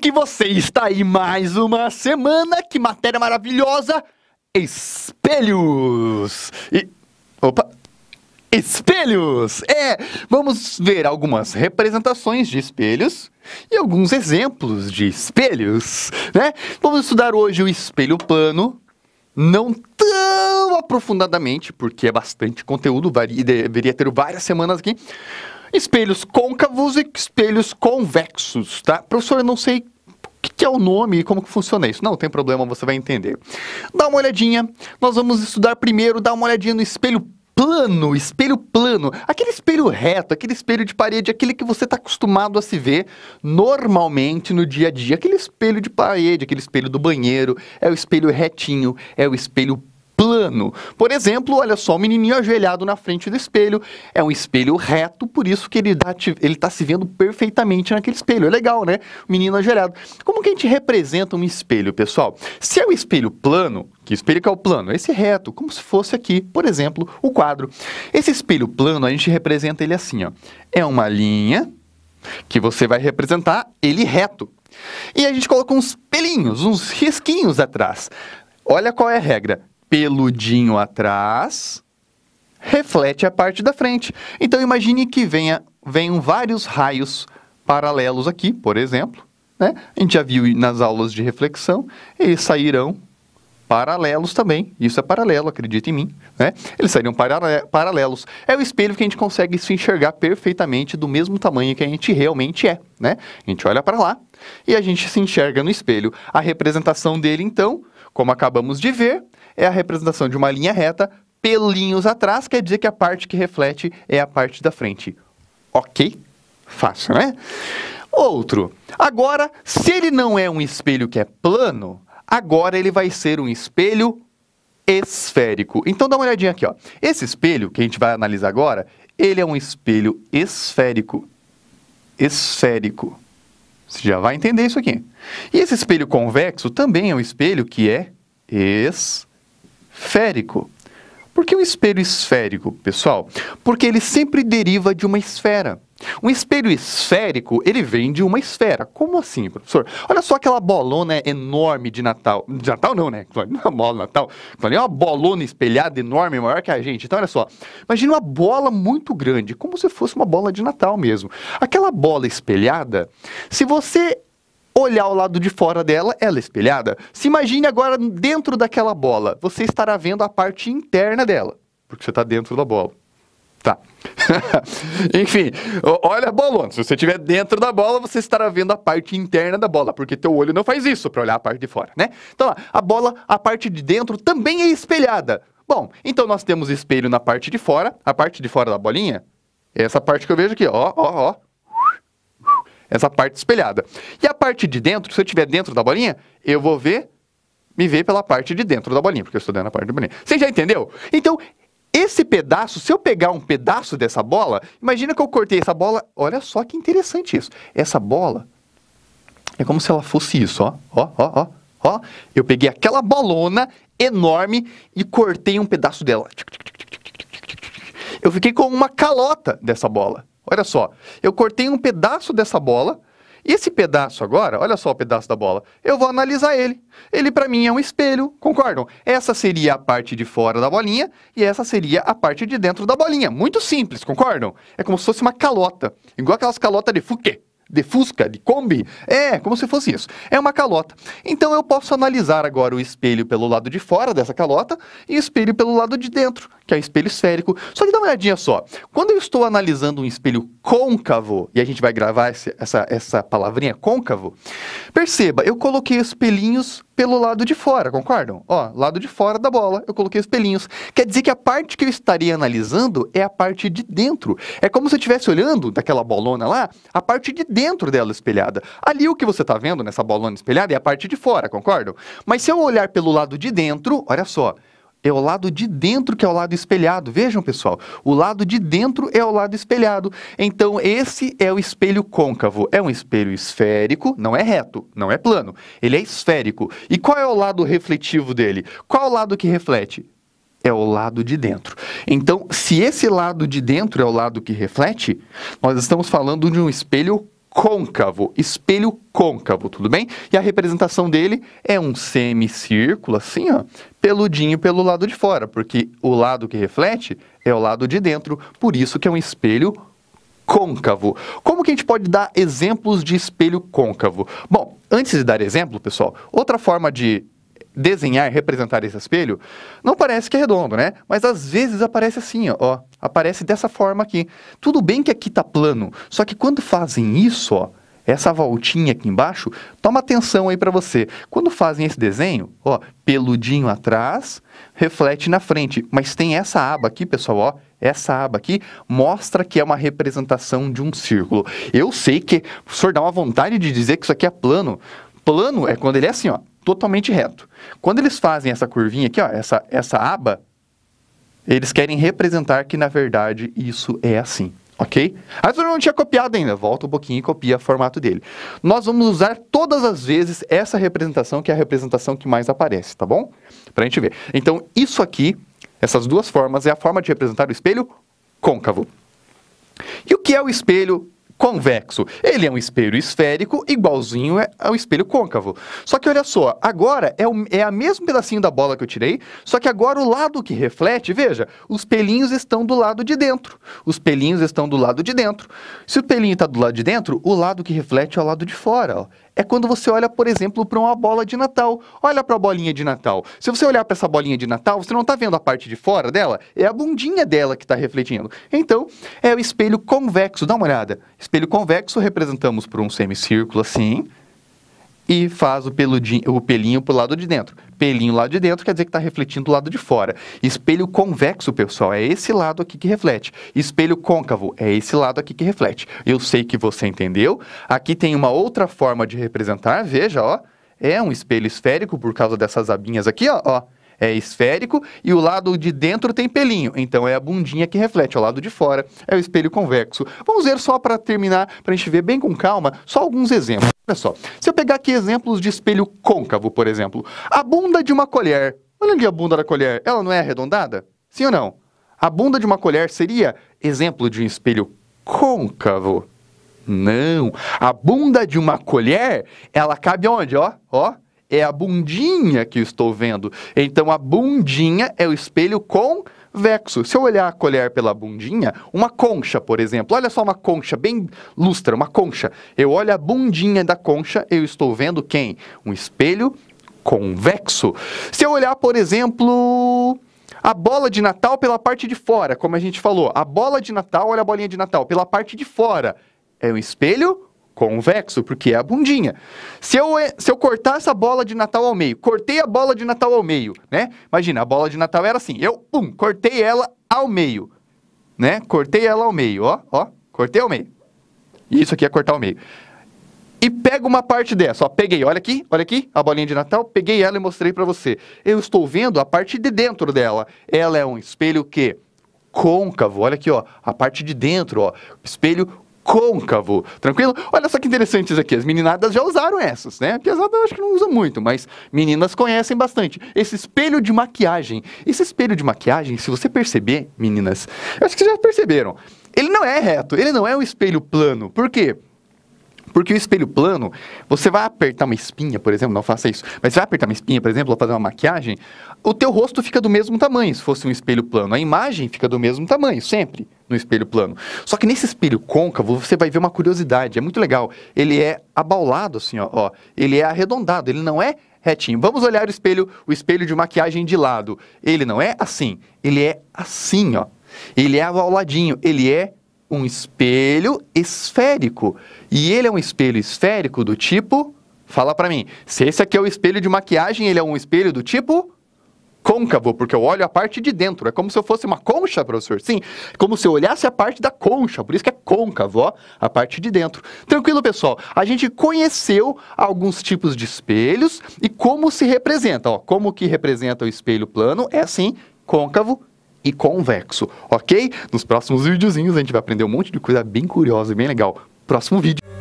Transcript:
que você está aí mais uma semana. Que matéria maravilhosa! Espelhos! E. Opa! Espelhos! É! Vamos ver algumas representações de espelhos e alguns exemplos de espelhos, né? Vamos estudar hoje o espelho plano, não tão aprofundadamente, porque é bastante conteúdo, varia, deveria ter várias semanas aqui. Espelhos côncavos e espelhos convexos, tá? Professor, eu não sei que é o nome e como que funciona isso. Não tem problema, você vai entender. Dá uma olhadinha. Nós vamos estudar primeiro, dá uma olhadinha no espelho plano, espelho plano, aquele espelho reto, aquele espelho de parede, aquele que você está acostumado a se ver normalmente no dia a dia, aquele espelho de parede, aquele espelho do banheiro, é o espelho retinho, é o espelho plano. Por exemplo, olha só, o menininho ajoelhado na frente do espelho. É um espelho reto, por isso que ele está se vendo perfeitamente naquele espelho. É legal, né? O menino ajoelhado. Como que a gente representa um espelho, pessoal? Se é o um espelho plano, que espelho que é o plano? Esse reto, como se fosse aqui, por exemplo, o quadro. Esse espelho plano, a gente representa ele assim, ó. É uma linha que você vai representar ele reto. E a gente coloca uns pelinhos, uns risquinhos atrás. Olha qual é a regra peludinho atrás reflete a parte da frente. Então imagine que venha, venham vários raios paralelos aqui, por exemplo. Né? A gente já viu nas aulas de reflexão, eles sairão paralelos também. Isso é paralelo, acredita em mim. Né? Eles sairiam paralelos. É o espelho que a gente consegue se enxergar perfeitamente do mesmo tamanho que a gente realmente é. Né? A gente olha para lá e a gente se enxerga no espelho. A representação dele, então, como acabamos de ver, é a representação de uma linha reta, pelinhos atrás, quer dizer que a parte que reflete é a parte da frente. Ok? Fácil, né? Outro. Agora, se ele não é um espelho que é plano, agora ele vai ser um espelho esférico. Então dá uma olhadinha aqui, ó. Esse espelho que a gente vai analisar agora, ele é um espelho esférico. Esférico. Você já vai entender isso aqui. E esse espelho convexo também é um espelho que é esférico esférico. Por que um espelho esférico, pessoal? Porque ele sempre deriva de uma esfera. Um espelho esférico, ele vem de uma esfera. Como assim, professor? Olha só aquela bolona enorme de Natal. De Natal não, né? Não é uma bola Natal. É uma bolona espelhada enorme, maior que a gente. Então, olha só. Imagina uma bola muito grande, como se fosse uma bola de Natal mesmo. Aquela bola espelhada, se você olhar o lado de fora dela, ela é espelhada. Se imagine agora dentro daquela bola. Você estará vendo a parte interna dela, porque você está dentro da bola. Tá. Enfim, olha a bola. Se você estiver dentro da bola, você estará vendo a parte interna da bola, porque teu olho não faz isso para olhar a parte de fora, né? Então, a bola, a parte de dentro também é espelhada. Bom, então nós temos espelho na parte de fora, a parte de fora da bolinha, essa parte que eu vejo aqui, ó, ó, ó, essa parte espelhada. E a parte de dentro, se eu estiver dentro da bolinha, eu vou ver, me ver pela parte de dentro da bolinha, porque eu estou dentro da parte da bolinha. Você já entendeu? Então, esse pedaço, se eu pegar um pedaço dessa bola, imagina que eu cortei essa bola, olha só que interessante isso. Essa bola é como se ela fosse isso, ó, ó, ó, ó. ó. Eu peguei aquela bolona enorme e cortei um pedaço dela. Eu fiquei com uma calota dessa bola. Olha só, eu cortei um pedaço dessa bola. E esse pedaço agora, olha só o pedaço da bola, eu vou analisar ele. Ele para mim é um espelho, concordam? Essa seria a parte de fora da bolinha e essa seria a parte de dentro da bolinha. Muito simples, concordam? É como se fosse uma calota, igual aquelas calotas de fuquê. De Fusca, de Kombi? É, como se fosse isso. É uma calota. Então eu posso analisar agora o espelho pelo lado de fora dessa calota e o espelho pelo lado de dentro que é um espelho esférico. Só que dá uma olhadinha só. Quando eu estou analisando um espelho côncavo, e a gente vai gravar esse, essa, essa palavrinha côncavo, perceba, eu coloquei os pelinhos pelo lado de fora, concordam? Ó, lado de fora da bola, eu coloquei os pelinhos. Quer dizer que a parte que eu estaria analisando é a parte de dentro. É como se eu estivesse olhando daquela bolona lá, a parte de dentro dela espelhada. Ali o que você está vendo nessa bolona espelhada é a parte de fora, concordam? Mas se eu olhar pelo lado de dentro, olha só, é o lado de dentro que é o lado espelhado. Vejam, pessoal, o lado de dentro é o lado espelhado. Então, esse é o espelho côncavo. É um espelho esférico, não é reto, não é plano. Ele é esférico. E qual é o lado refletivo dele? Qual é o lado que reflete? É o lado de dentro. Então, se esse lado de dentro é o lado que reflete, nós estamos falando de um espelho côncavo, espelho côncavo, tudo bem? E a representação dele é um semicírculo, assim, ó, peludinho pelo lado de fora, porque o lado que reflete é o lado de dentro, por isso que é um espelho côncavo. Como que a gente pode dar exemplos de espelho côncavo? Bom, antes de dar exemplo, pessoal, outra forma de desenhar, representar esse espelho, não parece que é redondo, né? Mas às vezes aparece assim, ó, aparece dessa forma aqui. Tudo bem que aqui tá plano, só que quando fazem isso, ó, essa voltinha aqui embaixo, toma atenção aí para você. Quando fazem esse desenho, ó, peludinho atrás, reflete na frente, mas tem essa aba aqui, pessoal, ó, essa aba aqui mostra que é uma representação de um círculo. Eu sei que o senhor dá uma vontade de dizer que isso aqui é plano. Plano é quando ele é assim, ó, totalmente reto. Quando eles fazem essa curvinha aqui, ó, essa, essa aba, eles querem representar que, na verdade, isso é assim. Ok? Aí ah, eu não tinha copiado ainda. Volta um pouquinho e copia o formato dele. Nós vamos usar todas as vezes essa representação, que é a representação que mais aparece, tá bom? Pra gente ver. Então, isso aqui, essas duas formas, é a forma de representar o espelho côncavo. E o que é o espelho convexo. Ele é um espelho esférico, igualzinho é ao espelho côncavo. Só que olha só, agora é, o, é a mesmo pedacinho da bola que eu tirei, só que agora o lado que reflete, veja, os pelinhos estão do lado de dentro. Os pelinhos estão do lado de dentro. Se o pelinho está do lado de dentro, o lado que reflete é o lado de fora. Ó é quando você olha, por exemplo, para uma bola de Natal. Olha para a bolinha de Natal. Se você olhar para essa bolinha de Natal, você não está vendo a parte de fora dela, é a bundinha dela que está refletindo. Então, é o espelho convexo. Dá uma olhada. Espelho convexo representamos por um semicírculo assim, e faz o, peludinho, o pelinho pro lado de dentro. Pelinho lá de dentro quer dizer que está refletindo do lado de fora. Espelho convexo, pessoal, é esse lado aqui que reflete. Espelho côncavo é esse lado aqui que reflete. Eu sei que você entendeu. Aqui tem uma outra forma de representar, veja, ó. É um espelho esférico por causa dessas abinhas aqui, ó. ó é esférico e o lado de dentro tem pelinho. Então é a bundinha que reflete, o lado de fora é o espelho convexo. Vamos ver só para terminar, para a gente ver bem com calma, só alguns exemplos. Olha só, se eu pegar aqui exemplos de espelho côncavo, por exemplo, a bunda de uma colher. Olha ali a bunda da colher, ela não é arredondada? Sim ou não? A bunda de uma colher seria exemplo de um espelho côncavo. Não. A bunda de uma colher, ela cabe onde? Ó, ó é a bundinha que eu estou vendo. Então a bundinha é o espelho convexo. Se eu olhar a colher pela bundinha, uma concha, por exemplo, olha só uma concha bem lustra, uma concha. Eu olho a bundinha da concha, eu estou vendo quem? Um espelho convexo. Se eu olhar, por exemplo, a bola de Natal pela parte de fora, como a gente falou, a bola de Natal, olha a bolinha de Natal, pela parte de fora, é um espelho convexo, porque é a bundinha. Se eu, eh, se eu cortar essa bola de Natal ao meio, cortei a bola de Natal ao meio, né? Imagina, a bola de Natal era assim, eu, pum, cortei ela ao meio, né? Cortei ela ao meio, ó, ó, cortei ao meio. isso aqui é cortar ao meio. E pega uma parte dessa, ó, peguei, olha aqui, olha aqui, a bolinha de Natal, peguei ela e mostrei para você. Eu estou vendo a parte de dentro dela. Ela é um espelho que côncavo, olha aqui, ó, a parte de dentro, ó, espelho côncavo, tranquilo? Olha só que interessante isso aqui, as meninadas já usaram essas, né? Pesada eu acho que não usa muito, mas meninas conhecem bastante. Esse espelho de maquiagem, esse espelho de maquiagem, se você perceber, meninas, eu acho que vocês já perceberam, ele não é reto, ele não é um espelho plano, por quê? Porque o espelho plano, você vai apertar uma espinha, por exemplo, não faça isso, mas você vai apertar uma espinha, por exemplo, ou fazer uma maquiagem, o teu rosto fica do mesmo tamanho, se fosse um espelho plano. A imagem fica do mesmo tamanho, sempre, no espelho plano. Só que nesse espelho côncavo, você vai ver uma curiosidade, é muito legal. Ele é abaulado, assim, ó, ó ele é arredondado, ele não é retinho. Vamos olhar o espelho, o espelho de maquiagem de lado. Ele não é assim, ele é assim, ó. Ele é avauladinho, ele é um espelho esférico. E ele é um espelho esférico do tipo. Fala para mim, se esse aqui é o espelho de maquiagem, ele é um espelho do tipo côncavo, porque eu olho a parte de dentro. É como se eu fosse uma concha, professor. Sim, é como se eu olhasse a parte da concha, por isso que é côncavo, ó, a parte de dentro. Tranquilo, pessoal? A gente conheceu alguns tipos de espelhos e como se representa, ó, como que representa o espelho plano é assim, côncavo e convexo, ok? Nos próximos videozinhos a gente vai aprender um monte de coisa bem curiosa e bem legal. Próximo vídeo.